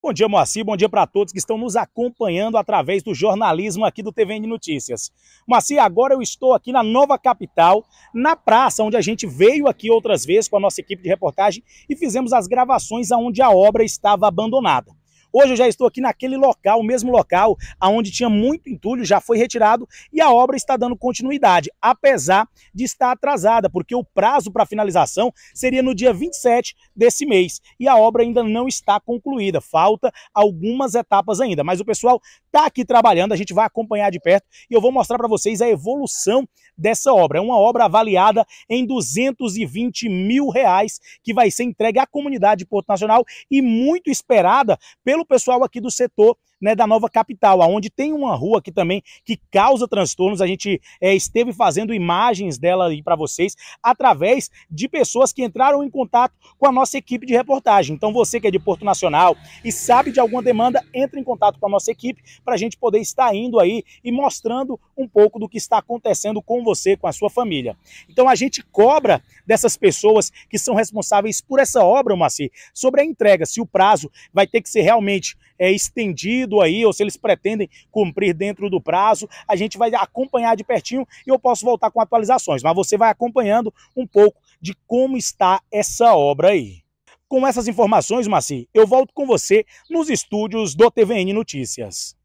Bom dia, Moacir. Bom dia para todos que estão nos acompanhando através do jornalismo aqui do TVN Notícias. Moacir, agora eu estou aqui na nova capital, na praça, onde a gente veio aqui outras vezes com a nossa equipe de reportagem e fizemos as gravações aonde a obra estava abandonada. Hoje eu já estou aqui naquele local, o mesmo local, onde tinha muito entulho, já foi retirado e a obra está dando continuidade, apesar de estar atrasada, porque o prazo para finalização seria no dia 27 desse mês e a obra ainda não está concluída, falta algumas etapas ainda, mas o pessoal está aqui trabalhando, a gente vai acompanhar de perto e eu vou mostrar para vocês a evolução dessa obra. É uma obra avaliada em 220 mil reais que vai ser entregue à comunidade de Porto Nacional e muito esperada pelo pelo pessoal aqui do setor né, da nova capital, onde tem uma rua aqui também que causa transtornos. A gente é, esteve fazendo imagens dela aí para vocês através de pessoas que entraram em contato com a nossa equipe de reportagem. Então você que é de Porto Nacional e sabe de alguma demanda, entre em contato com a nossa equipe para a gente poder estar indo aí e mostrando um pouco do que está acontecendo com você, com a sua família. Então a gente cobra dessas pessoas que são responsáveis por essa obra, Maci, sobre a entrega, se o prazo vai ter que ser realmente realmente é estendido aí, ou se eles pretendem cumprir dentro do prazo. A gente vai acompanhar de pertinho e eu posso voltar com atualizações, mas você vai acompanhando um pouco de como está essa obra aí. Com essas informações, Maci, eu volto com você nos estúdios do TVN Notícias.